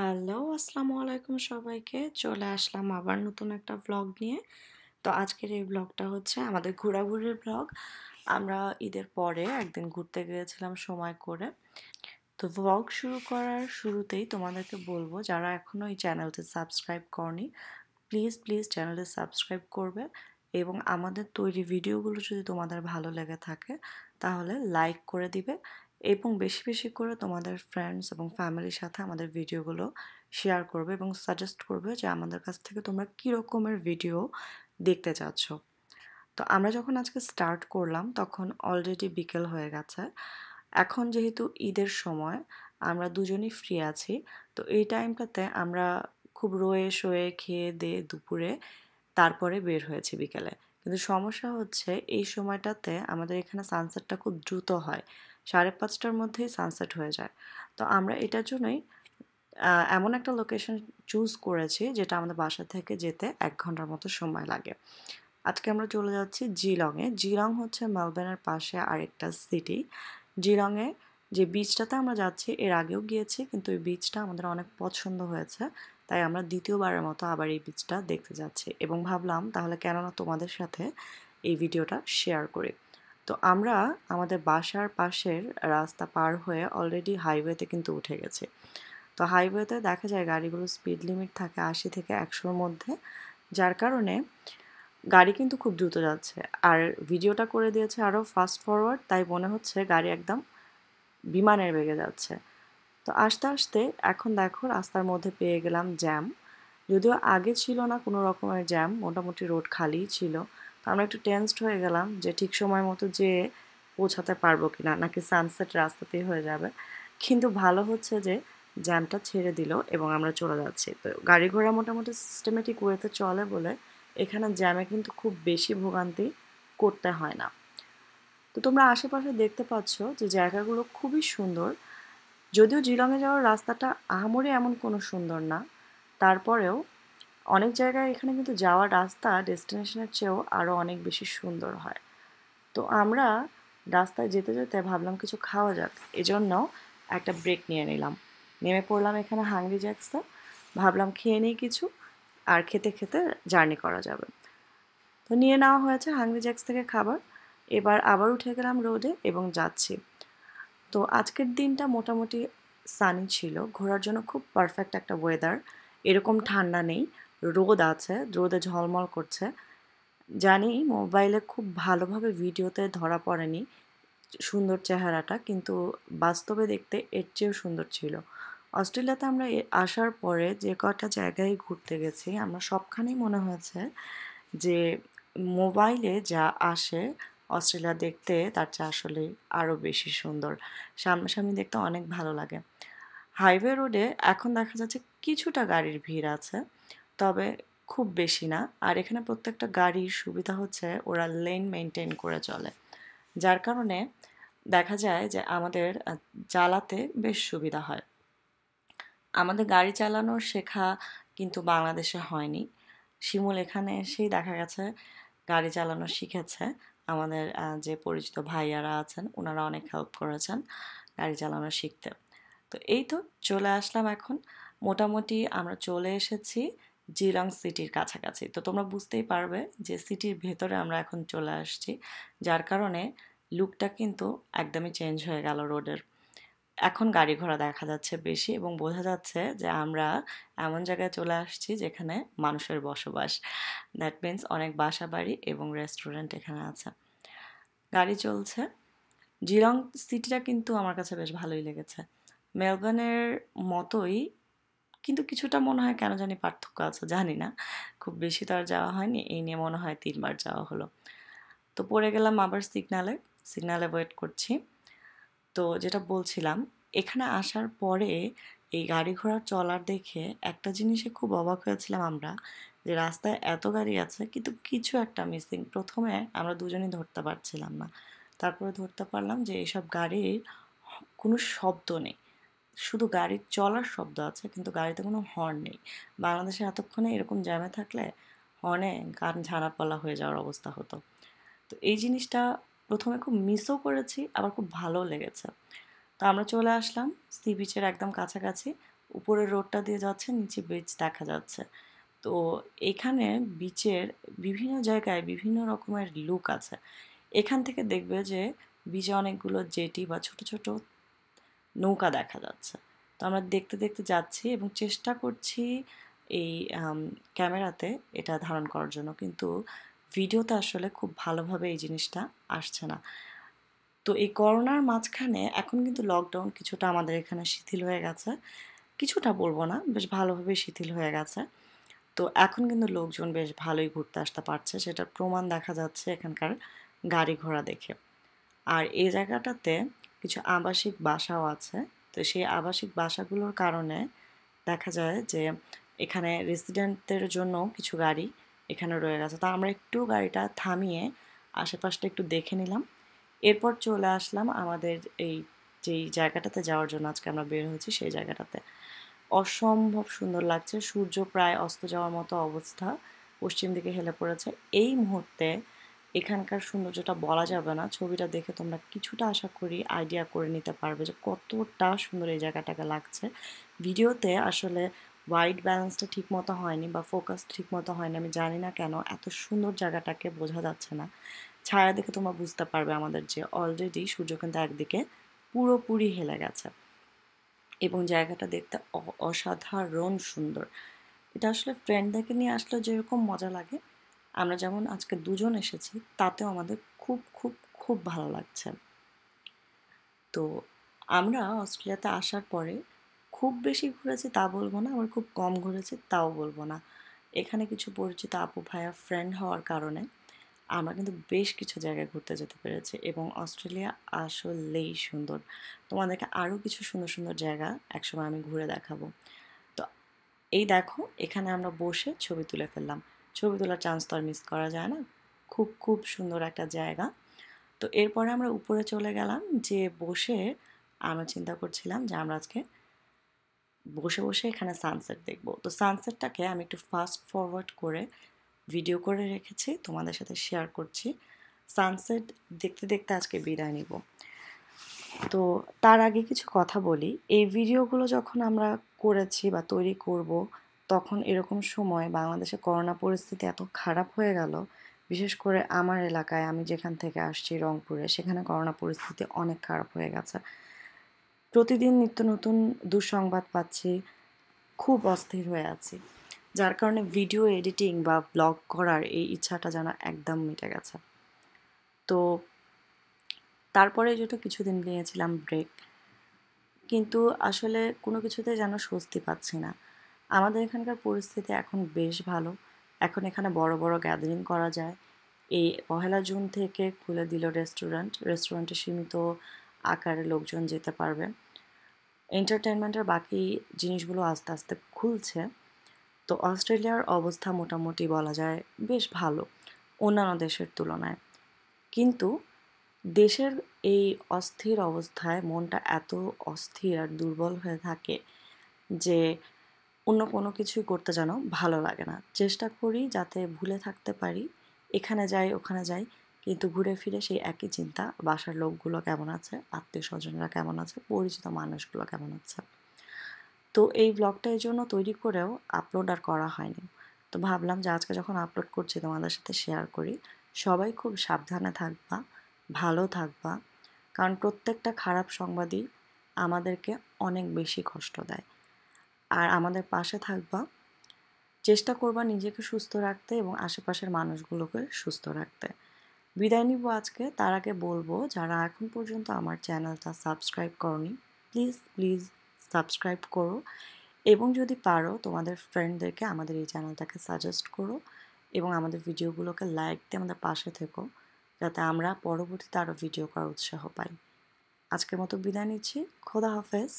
hello আসসালামু আলাইকুম সবাইকে চলে আসলাম আবার নতুন একটা ব্লগ নিয়ে তো আজকের এই ব্লগটা হচ্ছে আমাদের ঘোরাঘুরির ব্লগ আমরা ঈদের পরে একদিন ঘুরতে গিয়েছিলাম সময় করে তো ব্লগ শুরু করার শুরুতেই তোমাদেরকে বলবো যারা এখনও এই চ্যানেলটি সাবস্ক্রাইব করনি প্লিজ প্লিজ চ্যানেলটি সাবস্ক্রাইব করবে এবং আমাদের তৈরি ভিডিওগুলো যদি তোমাদের ভালো লেগে থাকে তাহলে লাইক করে দিবে এবং বেশি বেশি করে তোমাদের ফ্রেন্ডস এবং ফ্যামিলির সাথে আমাদের ভিডিওগুলো শেয়ার করবে এবং সাজেস্ট করবে যে আমাদের কাছ থেকে তোমরা কী রকমের ভিডিও দেখতে চাচ্ছ তো আমরা যখন আজকে স্টার্ট করলাম তখন অলরেডি বিকেল হয়ে গেছে এখন যেহেতু ঈদের সময় আমরা দুজনই ফ্রি আছি তো এই টাইমটাতে আমরা খুব রয়ে শোয়ে খেয়ে দে দুপুরে তারপরে বের হয়েছি বিকেলে কিন্তু সমস্যা হচ্ছে এই সময়টাতে আমাদের এখানে সানসেটটা খুব দ্রুত হয় সাড়ে পাঁচটার মধ্যেই সানসেট হয়ে যায় তো আমরা এটার জন্যই এমন একটা লোকেশন চুজ করেছি যেটা আমাদের বাসা থেকে যেতে এক ঘন্টার মতো সময় লাগে আজকে আমরা চলে যাচ্ছি জিলংয়ে জিলং হচ্ছে মেলবোর্নের পাশে আরেকটা সিটি জিলংয়ে যে বীচটাতে আমরা যাচ্ছি এর আগেও গিয়েছি কিন্তু এই বীচটা আমাদের অনেক পছন্দ হয়েছে তাই আমরা দ্বিতীয়বারের মতো আবার এই বীজটা দেখতে যাচ্ছি এবং ভাবলাম তাহলে কেননা তোমাদের সাথে এই ভিডিওটা শেয়ার করি তো আমরা আমাদের বাসার পাশের রাস্তা পার হয়ে অলরেডি হাইওয়েতে কিন্তু উঠে গেছে তো হাইওয়েতে দেখা যায় গাড়িগুলো স্পিড লিমিট থাকে আশি থেকে একশোর মধ্যে যার কারণে গাড়ি কিন্তু খুব দ্রুত যাচ্ছে আর ভিডিওটা করে দিয়েছে আরও ফাস্ট ফরওয়ার্ড তাই মনে হচ্ছে গাড়ি একদম বিমানের বেগে যাচ্ছে তো আস্তে আস্তে এখন দেখো রাস্তার মধ্যে পেয়ে গেলাম জ্যাম যদিও আগে ছিল না কোনো রকমের জ্যাম মোটামুটি রোড খালিই ছিল আমরা একটু টেনসড হয়ে গেলাম যে ঠিক সময় মতো যে পৌঁছাতে পারবো কি না নাকি সানসেট রাস্তাতেই হয়ে যাবে কিন্তু ভালো হচ্ছে যে জ্যামটা ছেড়ে দিল এবং আমরা চলে যাচ্ছি তো গাড়ি ঘোড়া মোটামুটি সিস্টেমেটিক ওয়েতে চলে বলে এখানে জ্যামে কিন্তু খুব বেশি ভোগান্তি করতে হয় না তো তোমরা আশেপাশে দেখতে পাচ্ছ যে জায়গাগুলো খুবই সুন্দর যদিও জিলংয়ে যাওয়ার রাস্তাটা আহামরে এমন কোনো সুন্দর না তারপরেও অনেক জায়গায় এখানে কিন্তু যাওয়ার রাস্তা ডেস্টিনেশনের চেয়েও আরও অনেক বেশি সুন্দর হয় তো আমরা রাস্তায় যেতে যেতে ভাবলাম কিছু খাওয়া যাক এজন্য একটা ব্রেক নিয়ে নিলাম নেমে পড়লাম এখানে হাংরি জ্যাক্সটা ভাবলাম খেয়ে নিই কিছু আর খেতে খেতে জার্নি করা যাবে তো নিয়ে নেওয়া হয়েছে হাংরি জ্যাক্স থেকে খাবার এবার আবার উঠে গেলাম রোডে এবং যাচ্ছি তো আজকের দিনটা মোটামুটি সানি ছিল ঘোরার জন্য খুব পারফেক্ট একটা ওয়েদার এরকম ঠান্ডা নেই রোদ আছে রোদে ঝলমল করছে জানি মোবাইলে খুব ভালোভাবে ভিডিওতে ধরা পড়েনি সুন্দর চেহারাটা কিন্তু বাস্তবে দেখতে এর চেয়েও সুন্দর ছিল অস্ট্রেলিয়াতে আমরা আসার পরে যে কটা জায়গায় ঘুরতে গেছি আমরা সবখানেই মনে হয়েছে যে মোবাইলে যা আসে অস্ট্রেলিয়া দেখতে তার চেয়ে আসলে আরও বেশি সুন্দর সামনাসামনি দেখতে অনেক ভালো লাগে হাইওয়ে রোডে এখন দেখা যাচ্ছে কিছুটা গাড়ির ভিড় আছে তবে খুব বেশি না আর এখানে প্রত্যেকটা গাড়ির সুবিধা হচ্ছে ওরা লেন মেনটেন করে চলে যার কারণে দেখা যায় যে আমাদের চালাতে বেশ সুবিধা হয় আমাদের গাড়ি চালানো শেখা কিন্তু বাংলাদেশে হয়নি শিমুল এখানে এসেই দেখা গেছে গাড়ি চালানো শিখেছে আমাদের যে পরিচিত ভাইয়ারা আছেন ওনারা অনেক হেল্প করেছেন গাড়ি চালানো শিখতে তো এই তো চলে আসলাম এখন মোটামুটি আমরা চলে এসেছি জিরাং সিটির কাছাকাছি তো তোমরা বুঝতেই পারবে যে সিটির ভেতরে আমরা এখন চলে আসছি যার কারণে লুকটা কিন্তু একদমই চেঞ্জ হয়ে গেল রোডের এখন গাড়ি ঘোড়া দেখা যাচ্ছে বেশি এবং বোঝা যাচ্ছে যে আমরা এমন জায়গায় চলে আসছি যেখানে মানুষের বসবাস দ্যাট মিন্স অনেক বাসা বাড়ি এবং রেস্টুরেন্ট এখানে আছে গাড়ি চলছে জিরং সিটিটা কিন্তু আমার কাছে বেশ ভালোই লেগেছে মেলবর্নের মতোই কিন্তু কিছুটা মনে হয় কেন জানি পার্থক্য আছে জানি না খুব বেশি তো আর যাওয়া হয়নি এই নিয়ে মনে হয় তিনবার যাওয়া হলো তো পড়ে গেলাম আবার সিগনালে সিগনালে ওয়েট করছি তো যেটা বলছিলাম এখানে আসার পরে এই গাড়ি ঘোড়া চলার দেখে একটা জিনিসে খুব অবাক হয়েছিলাম আমরা যে রাস্তায় এত গাড়ি আছে কিন্তু কিছু একটা মিসিং প্রথমে আমরা দুজনেই ধরতে পারছিলাম না তারপরে ধরতে পারলাম যে এইসব গাড়ির কোনো শব্দ নেই শুধু গাড়ির চলার শব্দ আছে কিন্তু গাড়িতে কোনো হর্ন নেই বাংলাদেশে এতক্ষণে এরকম জ্যামে থাকলে হর্নে গান ঝাড়াপালা হয়ে যাওয়ার অবস্থা হতো তো এই জিনিসটা প্রথমে খুব মিসও করেছি আবার খুব ভালো লেগেছে তো আমরা চলে আসলাম সি বিচের একদম কাছাকাছি উপরের রোডটা দিয়ে যাচ্ছে নিচে বিচ দেখা যাচ্ছে তো এখানে বিচের বিভিন্ন জায়গায় বিভিন্ন রকমের লুক আছে এখান থেকে দেখবে যে বিচে অনেকগুলো জেটি বা ছোট ছোট নৌকা দেখা যাচ্ছে তো আমরা দেখতে দেখতে যাচ্ছি এবং চেষ্টা করছি এই ক্যামেরাতে এটা ধারণ করার জন্য কিন্তু ভিডিওতে আসলে খুব ভালোভাবে এই জিনিসটা আসছে না তো এই করোনার মাঝখানে এখন কিন্তু লকডাউন কিছুটা আমাদের এখানে শিথিল হয়ে গেছে কিছুটা বলবো না বেশ ভালোভাবে শিথিল হয়ে গেছে তো এখন কিন্তু লোকজন বেশ ভালোই ঘুরতে আসতে পারছে সেটার প্রমাণ দেখা যাচ্ছে এখানকার গাড়ি ঘোড়া দেখে আর এই জায়গাটাতে কিছু আবাসিক বাসাও আছে তো সেই আবাসিক বাসাগুলোর কারণে দেখা যায় যে এখানে রেসিডেন্টদের জন্য কিছু গাড়ি এখানে রয়ে গেছে তো আমরা একটু গাড়িটা থামিয়ে আশেপাশটা একটু দেখে নিলাম এরপর চলে আসলাম আমাদের এই যেই জায়গাটাতে যাওয়ার জন্য আজকে আমরা বের হয়েছি সেই জায়গাটাতে অসম্ভব সুন্দর লাগছে সূর্য প্রায় অস্ত যাওয়ার মতো অবস্থা পশ্চিম দিকে হেলে পড়েছে এই মুহূর্তে এখানকার সৌন্দর্যটা বলা যাবে না ছবিটা দেখে তোমরা কিছুটা আশা করি আইডিয়া করে নিতে পারবে যে কতটা সুন্দর এই জায়গাটাকে লাগছে ভিডিওতে আসলে হোয়াইট ব্যালেন্সটা ঠিক মতো হয়নি বা ফোকাস ঠিক মতো হয়নি আমি জানি না কেন এত সুন্দর জায়গাটাকে বোঝা যাচ্ছে না ছায়া দেখে তোমরা বুঝতে পারবে আমাদের যে অলরেডি সূর্য কিন্তু একদিকে পুরোপুরি হেলে গেছে এবং জায়গাটা দেখতে অসাধারণ সুন্দর এটা আসলে ফ্রেন্ডদেরকে নিয়ে আসলে যেরকম মজা লাগে আমরা যেমন আজকে দুজন এসেছি তাতেও আমাদের খুব খুব খুব ভালো লাগছে তো আমরা অস্ট্রেলিয়াতে আসার পরে খুব বেশি ঘুরেছি তা বলবো না আমার খুব কম ঘুরেছি তাও বলবো না এখানে কিছু পরিচিত আপু ভাইয়া ফ্রেন্ড হওয়ার কারণে আমরা কিন্তু বেশ কিছু জায়গায় ঘুরতে যেতে পেরেছি এবং অস্ট্রেলিয়া আসলেই সুন্দর তোমাদেরকে আরও কিছু সুন্দর সুন্দর জায়গা একসময় আমি ঘুরে দেখাবো তো এই দেখো এখানে আমরা বসে ছবি তুলে ফেললাম ছবি তোলার চান্স তো আর মিস করা যায় না খুব খুব সুন্দর একটা জায়গা তো এরপরে আমরা উপরে চলে গেলাম যে বসে আমরা চিন্তা করছিলাম যে আমরা আজকে বসে বসে এখানে সানসেট দেখব তো সানসেটটাকে আমি একটু ফাস্ট ফরওয়ার্ড করে ভিডিও করে রেখেছি তোমাদের সাথে শেয়ার করছি সানসেট দেখতে দেখতে আজকে বিদায় নিব তো তার আগে কিছু কথা বলি এই ভিডিওগুলো যখন আমরা করেছি বা তৈরি করব তখন এরকম সময় বাংলাদেশে করোনা পরিস্থিতি এত খারাপ হয়ে গেল বিশেষ করে আমার এলাকায় আমি যেখান থেকে আসছি রংপুরে সেখানে করোনা পরিস্থিতি অনেক খারাপ হয়ে গেছে প্রতিদিন নিত্য নতুন দুঃসংবাদ পাচ্ছি খুব অস্থির হয়ে আছি যার কারণে ভিডিও এডিটিং বা ব্লগ করার এই ইচ্ছাটা যেন একদম মিটে গেছে তো তারপরে যেটা কিছুদিন নিয়েছিলাম ব্রেক কিন্তু আসলে কোনো কিছুতে যেন স্বস্তি পাচ্ছি না আমাদের এখানকার পরিস্থিতি এখন বেশ ভালো এখন এখানে বড় বড় গ্যাদারিং করা যায় এই পহেলা জুন থেকে খুলে দিল রেস্টুরেন্ট রেস্টুরেন্টে সীমিত আকারে লোকজন যেতে পারবে এন্টারটেনমেন্টের বাকি জিনিসগুলো আস্তে আস্তে খুলছে তো অস্ট্রেলিয়ার অবস্থা মোটামুটি বলা যায় বেশ ভালো অন্যান্য দেশের তুলনায় কিন্তু দেশের এই অস্থির অবস্থায় মনটা এত অস্থির আর দুর্বল হয়ে থাকে যে অন্য কোনো কিছুই করতে যেন ভালো লাগে না চেষ্টা করি যাতে ভুলে থাকতে পারি এখানে যাই ওখানে যাই কিন্তু ঘুরে ফিরে সেই একই চিন্তা বাসার লোকগুলো কেমন আছে আত্মীয় স্বজনরা কেমন আছে পরিচিত মানুষগুলো কেমন আছে তো এই ব্লগটা এই জন্য তৈরি করেও আপলোড আর করা হয়নি তো ভাবলাম যে আজকে যখন আপলোড করছি তোমাদের সাথে শেয়ার করি সবাই খুব সাবধানে থাকবা ভালো থাকবা কারণ প্রত্যেকটা খারাপ সংবাদই আমাদেরকে অনেক বেশি কষ্ট দেয় আর আমাদের পাশে থাকবা চেষ্টা করবা নিজেকে সুস্থ রাখতে এবং আশেপাশের মানুষগুলোকে সুস্থ রাখতে বিদায় নিব আজকে তার আগে বলবো যারা এখন পর্যন্ত আমার চ্যানেলটা সাবস্ক্রাইব করনি প্লিজ প্লিজ সাবস্ক্রাইব করো এবং যদি পারো তোমাদের ফ্রেন্ডদেরকে আমাদের এই চ্যানেলটাকে সাজেস্ট করো এবং আমাদের ভিডিওগুলোকে লাইক দিয়ে আমাদের পাশে থেকো যাতে আমরা পরবর্তীতে আরও ভিডিও করার উৎসাহ পাই আজকের মতো বিদায় নিচ্ছি খোদা হাফেজ